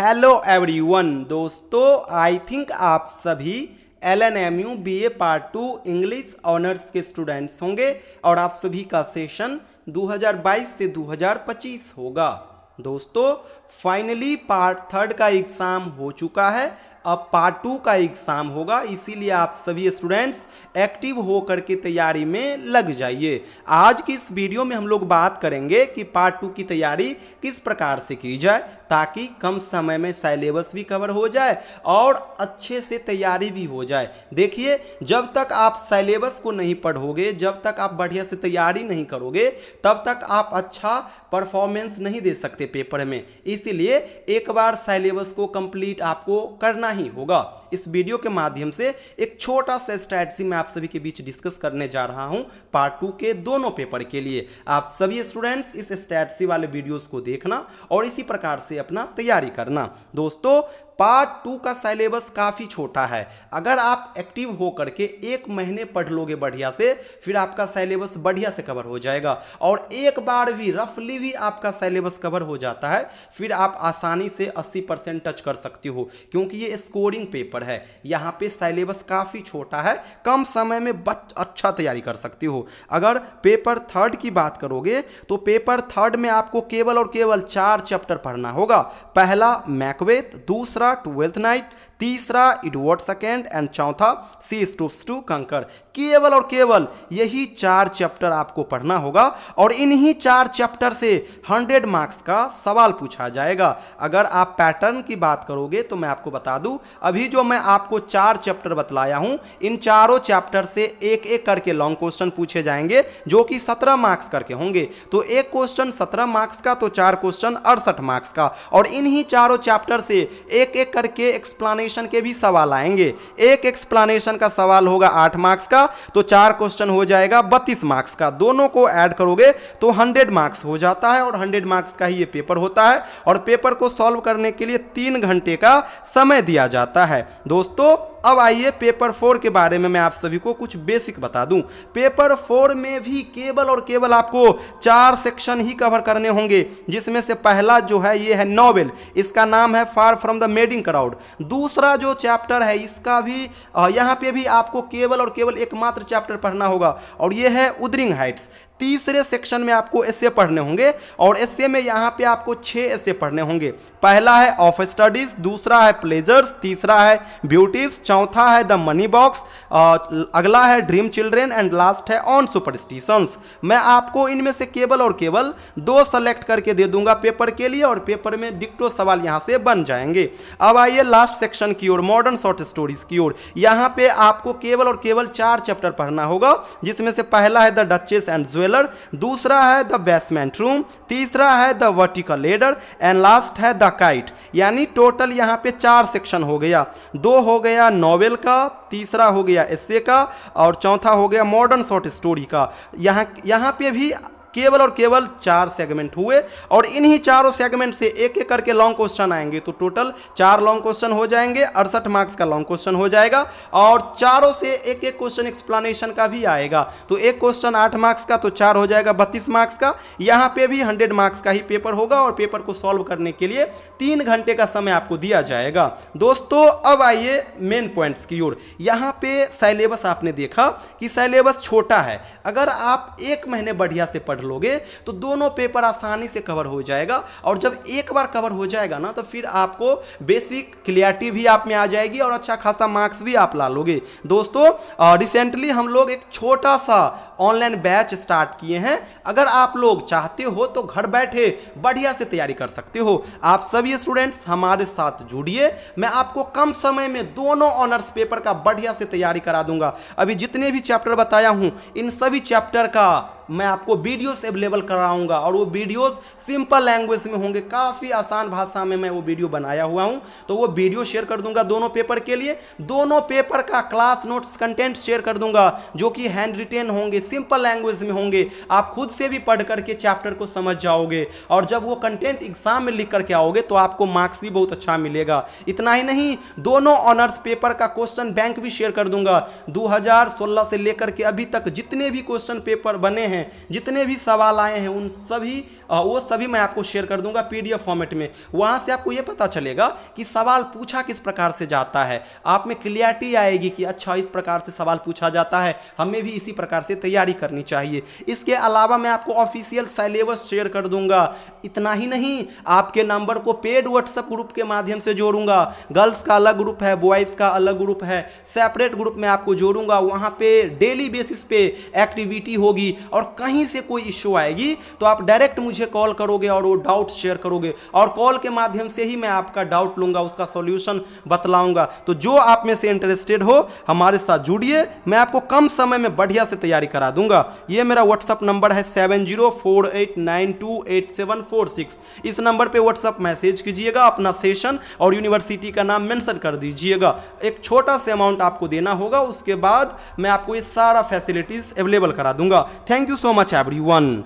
hello everyone दोस्तों आई think आप सभी L N M U B A part two English honours के students होंगे और आप सभी का सेशन 2022 से 2025 होगा दोस्तों फाइनली पार्ट थर्ड का एग्ज़ाम हो चुका है अब पार्ट टू का एग्ज़ाम होगा इसीलिए आप सभी स्टूडेंट्स एक्टिव हो करके तैयारी में लग जाइए आज की इस वीडियो में हम लोग बात करेंगे कि पार्ट टू की तैयारी किस प्रकार से की जाए ताकि कम समय में सिलेबस भी कवर हो जाए और अच्छे से तैयारी भी हो जाए देखिए जब तक आप सिलेबस को नहीं पढ़ोगे जब तक आप बढ़िया से तैयारी नहीं करोगे तब तक आप अच्छा परफॉर्मेंस नहीं दे सकते पेपर में इसीलिए एक बार सिलेबस को कंप्लीट आपको करना ही होगा इस वीडियो के माध्यम से एक छोटा सा स्ट्रैटी मैं आप सभी के बीच डिस्कस करने जा रहा हूँ पार्ट टू के दोनों पेपर के लिए आप सभी स्टूडेंट्स इस स्ट्रैटी वाले वीडियोस को देखना और इसी प्रकार से अपना तैयारी करना दोस्तों पार्ट टू का सिलेबस काफ़ी छोटा है अगर आप एक्टिव हो करके एक महीने पढ़ लोगे बढ़िया से फिर आपका सिलेबस बढ़िया से कवर हो जाएगा और एक बार भी रफली भी आपका सिलेबस कवर हो जाता है फिर आप आसानी से 80 परसेंट टच कर सकते हो क्योंकि ये स्कोरिंग पेपर है यहाँ पे सिलेबस काफ़ी छोटा है कम समय में बच अच्छा तैयारी कर सकते हो अगर पेपर थर्ड की बात करोगे तो पेपर थर्ड में आपको केवल और केवल चार चैप्टर पढ़ना होगा पहला मैकवेथ दूसरा To wealth night तीसरा इडवर्ड सेकेंड एंड चौथा सी स्टूप्स टू कंकर केवल और केवल यही चार चैप्टर आपको पढ़ना होगा और इन्हीं चार चैप्टर से 100 मार्क्स का सवाल पूछा जाएगा अगर आप पैटर्न की बात करोगे तो मैं आपको बता दूं अभी जो मैं आपको चार चैप्टर बतलाया हूं इन चारों चैप्टर से एक एक करके लॉन्ग क्वेश्चन पूछे जाएंगे जो कि 17 मार्क्स करके होंगे तो एक क्वेश्चन सत्रह मार्क्स का तो चार क्वेश्चन अड़सठ मार्क्स का और इन्हीं चारों चैप्टर से एक एक करके एक्सप्लानी एक्सप्लानेशन के भी सवाल आएंगे एक एक्सप्लानेशन का सवाल होगा आठ मार्क्स का तो चार क्वेश्चन हो जाएगा बत्तीस मार्क्स का दोनों को ऐड करोगे तो हंड्रेड मार्क्स हो जाता है और हंड्रेड मार्क्स का ही ये पेपर होता है और पेपर को सॉल्व करने के लिए तीन घंटे का समय दिया जाता है दोस्तों अब आइए पेपर फोर के बारे में मैं आप सभी को कुछ बेसिक बता दूं पेपर फोर में भी केवल और केवल आपको चार सेक्शन ही कवर करने होंगे जिसमें से पहला जो है ये है नॉवेल इसका नाम है far from the madding crowd दूसरा जो चैप्टर है इसका भी यहाँ पे भी आपको केवल और केवल एकमात्र चैप्टर पढ़ना होगा और ये है उदरिंग हाइट्स तीसरे सेक्शन में आपको ऐसे पढ़ने होंगे और ऐसे में यहाँ पे आपको छः ऐसे पढ़ने होंगे पहला है ऑफ स्टडीज दूसरा है प्लेजर्स तीसरा है ब्यूटीज चौथा है द मनी बॉक्स अगला है ड्रीम चिल्ड्रेन एंड लास्ट है ऑन सुपरस्टिशंस मैं आपको इनमें से केवल और केवल दो सेलेक्ट करके दे दूंगा पेपर के लिए और पेपर में डिक्टो सवाल यहाँ से बन जाएंगे अब आइए लास्ट सेक्शन की ओर मॉडर्न शॉर्ट स्टोरीज की ओर यहाँ पे आपको केवल और केवल चार चैप्टर पढ़ना होगा जिसमें से पहला है the duchess and jewel trailer दूसरा है द बेसमेंट रूम तीसरा है the vertical ladder and last है द काइट यानी टोटल यहाँ पे चार सेक्शन हो गया दो हो गया नॉवेल का तीसरा हो गया एस का और चौथा हो गया मॉडर्न शॉर्ट स्टोरी का यहाँ यहाँ पे भी केवल और केवल चार सेगमेंट हुए और इन्हीं चारों सेगमेंट से एक एक करके लॉन्ग क्वेश्चन आएंगे तो टोटल चार लॉन्ग क्वेश्चन हो जाएंगे अड़सठ मार्क्स का लॉन्ग क्वेश्चन हो जाएगा और चारों से एक एक क्वेश्चन एक्सप्लानेशन का भी आएगा तो एक क्वेश्चन आठ मार्क्स का तो चार हो जाएगा बत्तीस मार्क्स का यहाँ पे भी हंड्रेड मार्क्स का ही पेपर होगा और पेपर को सॉल्व करने के लिए तीन घंटे का समय आपको दिया जाएगा दोस्तों अब आइए मेन पॉइंट्स की ओर यहाँ पे सैलेबस आपने देखा कि सैलेबस छोटा है अगर आप एक महीने बढ़िया से पढ़ लोगे तो दोनों पेपर आसानी से कवर हो जाएगा और जब एक बार कवर हो जाएगा ना तो फिर आपको बेसिक क्लियरिटी भी आप में आ जाएगी और अच्छा खासा मार्क्स भी आप ला लोगे दोस्तों रिसेंटली हम लोग एक छोटा सा ऑनलाइन बैच स्टार्ट किए हैं अगर आप लोग चाहते हो तो घर बैठे बढ़िया से तैयारी कर सकते हो आप सभी स्टूडेंट्स हमारे साथ जुड़िए मैं आपको कम समय में दोनों ऑनर्स पेपर का बढ़िया से तैयारी करा दूंगा अभी जितने भी चैप्टर बताया हूँ इन सभी चैप्टर का मैं आपको वीडियोस अवेलेबल कराऊंगा और वो वीडियोस सिंपल लैंग्वेज में होंगे काफ़ी आसान भाषा में मैं वो वीडियो बनाया हुआ हूं तो वो वीडियो शेयर कर दूंगा दोनों पेपर के लिए दोनों पेपर का क्लास नोट्स कंटेंट शेयर कर दूंगा जो कि हैंड रिटेन होंगे सिंपल लैंग्वेज में होंगे आप खुद से भी पढ़ करके चैप्टर को समझ जाओगे और जब वो कंटेंट एग्जाम में लिख करके आओगे तो आपको मार्क्स भी बहुत अच्छा मिलेगा इतना ही नहीं दोनों ऑनर्स पेपर का क्वेश्चन बैंक भी शेयर कर दूंगा दो से लेकर के अभी तक जितने भी क्वेश्चन पेपर बने हैं जितने भी सवाल आए हैं उन सभी वो सभी मैं आपको शेयर कर दूंगा पीडीएफ फॉर्मेट में वहां से आपको ये पता चलेगा कि सवाल पूछा किस प्रकार से जाता है आप में क्लियरिटी आएगी कि अच्छा इस प्रकार से सवाल पूछा जाता है हमें भी इसी प्रकार से तैयार तैयारी करनी चाहिए इसके अलावा मैं आपको ऑफिशियल सिलेबस शेयर कर दूंगा इतना ही नहीं आपके नंबर को पेड व्हाट्सएप ग्रुप के माध्यम से जोड़ूंगा गर्ल्स का अलग ग्रुप है बॉयज़ का अलग ग्रुप है सेपरेट ग्रुप में आपको जोड़ूंगा वहाँ पर डेली बेसिस पे एक्टिविटी होगी और कहीं से कोई इश्यू आएगी तो आप डायरेक्ट मुझे कॉल करोगे और वो डाउट शेयर करोगे और कॉल के माध्यम से ही मैं आपका डाउट लूँगा उसका सोल्यूशन बतलाऊंगा तो जो आप में से इंटरेस्टेड हो हमारे साथ जुड़िए मैं आपको कम समय में बढ़िया से तैयारी करा करा दूंगा ये मेरा व्हाट्सअप नंबर है seven zero four eight nine two eight seven four six इस नंबर पर व्हाट्सअप मैसेज कीजिएगा अपना सेशन और यूनिवर्सिटी का नाम मेंशन कर दीजिएगा एक छोटा सा अमाउंट आपको देना होगा उसके बाद मैं आपको ये सारा फैसिलिटीज़ अवेलेबल करा दूंगा thank you so much every